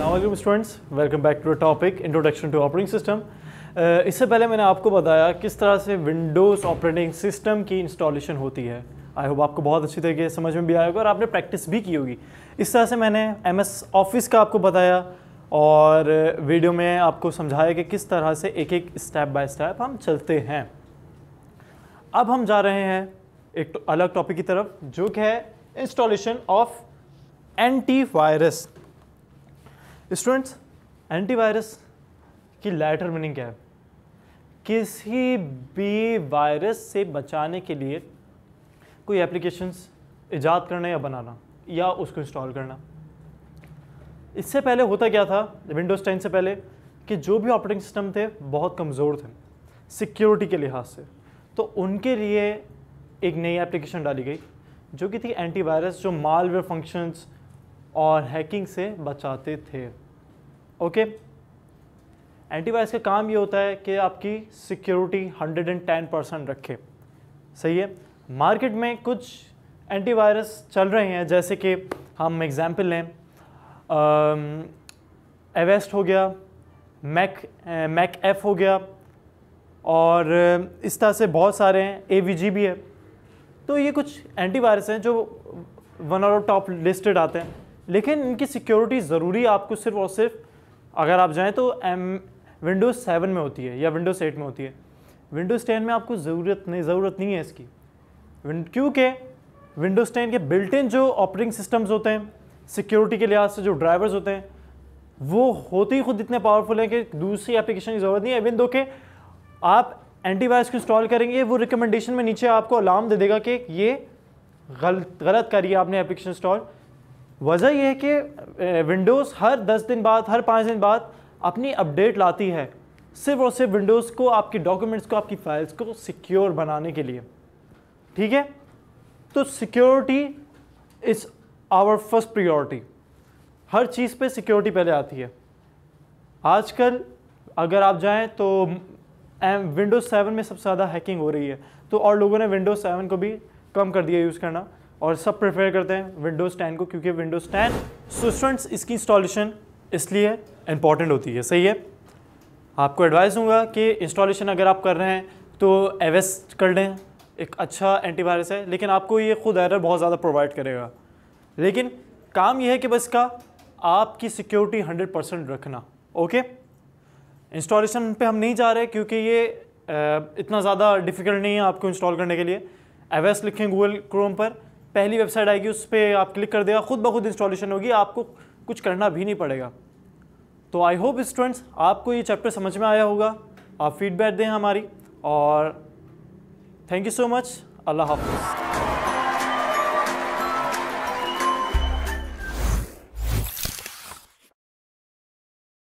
नाउम students welcome back to the topic introduction to operating system इससे पहले मैंने आपको बताया किस तरह से विंडोज़ ऑपरेटिंग सिस्टम की इंस्टॉलेशन होती है आई होप आपको बहुत अच्छी तरीके से समझ में भी आया होगा और आपने प्रैक्टिस भी की होगी इस तरह से मैंने एम एस ऑफिस का आपको बताया और वीडियो में आपको समझाया कि किस तरह से एक एक स्टेप बाय स्टेप हम चलते हैं अब हम जा रहे हैं एक तो अलग टॉपिक की तरफ जो कि है installation of anti virus students antivirus की लेटर मीनिंग क्या है किसी भी वायरस से बचाने के लिए कोई एप्लीकेशंस ईजाद करना या बनाना या उसको इंस्टॉल करना इससे पहले होता क्या था विंडोज़ टेन से पहले कि जो भी ऑपरेटिंग सिस्टम थे बहुत कमज़ोर थे सिक्योरिटी के लिहाज से तो उनके लिए एक नई एप्लीकेशन डाली गई जो कि थी एंटीवायरस जो मालवेयर फंक्शंस और हैकिंग से बचाते थे ओके एंटीवायरस का काम ये होता है कि आपकी सिक्योरिटी 110 परसेंट रखे सही है मार्केट में कुछ एंटीवायरस चल रहे हैं जैसे कि हम एग्जाम्पल लें एवेस्ट हो गया मैक मैक एफ हो गया और इस तरह से बहुत सारे हैं ए वी जी भी है तो ये कुछ एंटीवायरस हैं जो वन और टॉप लिस्टेड आते हैं लेकिन इनकी सिक्योरिटी ज़रूरी आपको सिर्फ और सिर्फ अगर आप जाएँ तो एम विंडोज़ सेवन में होती है या विंडोज़ एट में होती है विंडोज़ टेन में आपको ज़रूरत नहीं ज़रूरत नहीं है इसकी क्योंकि विंडोज़ टेन के बिल्ट इन जो ऑपरेटिंग सिस्टम्स होते हैं सिक्योरिटी के लिहाज से जो ड्राइवर्स होते हैं वो होते ही खुद इतने पावरफुल हैं कि दूसरी एप्लीकेशन की ज़रूरत नहीं है इवन दो के आप एंटीवायरस को इंस्टॉल करेंगे वो रिकमेंडेशन में नीचे आपको अलार्म दे देगा कि ये गलत गलत करिए आपने एप्लीकेशन इंस्टॉल वजह यह है कि विंडोज़ हर दस दिन बाद हर पाँच दिन बाद अपनी अपडेट लाती है सिर्फ और सिर्फ विंडोज़ को आपके डॉक्यूमेंट्स को आपकी फाइल्स को सिक्योर बनाने के लिए ठीक है तो security is our first priority हर चीज़ पे सिक्योरिटी पहले आती है आजकल अगर आप जाएं तो विंडोज़ सेवन में सबसे ज़्यादा हैकिंग हो रही है तो और लोगों ने विंडोज़ सेवन को भी कम कर दिया यूज़ करना और सब प्रेफर करते हैं विंडोज़ टेन को क्योंकि विंडोज़ टेन सो स्टूडेंट्स इसकी इंस्टॉलेशन इसलिए इम्पॉर्टेंट होती है सही है आपको एडवाइस दूंगा कि इंस्टॉलेशन अगर आप कर रहे हैं तो एवेस कर लें एक अच्छा एंटीवायरस है लेकिन आपको ये खुद एरर बहुत ज़्यादा प्रोवाइड करेगा लेकिन काम यह है कि बस का आपकी सिक्योरिटी 100 परसेंट रखना ओके इंस्टॉलेशन पे हम नहीं जा रहे क्योंकि ये इतना ज़्यादा डिफ़िकल्ट नहीं है आपको इंस्टॉल करने के लिए एवेस लिखें गूगल क्रोम पर पहली वेबसाइट आएगी उस पर आप क्लिक कर देगा खुद ब खुद इंस्टॉलेशन होगी आपको कुछ करना भी नहीं पड़ेगा तो आई होप स्टूडेंट्स आपको ये चैप्टर समझ में आया होगा आप फीडबैक दें हमारी और थैंक यू सो मच अल्लाह हाफिज़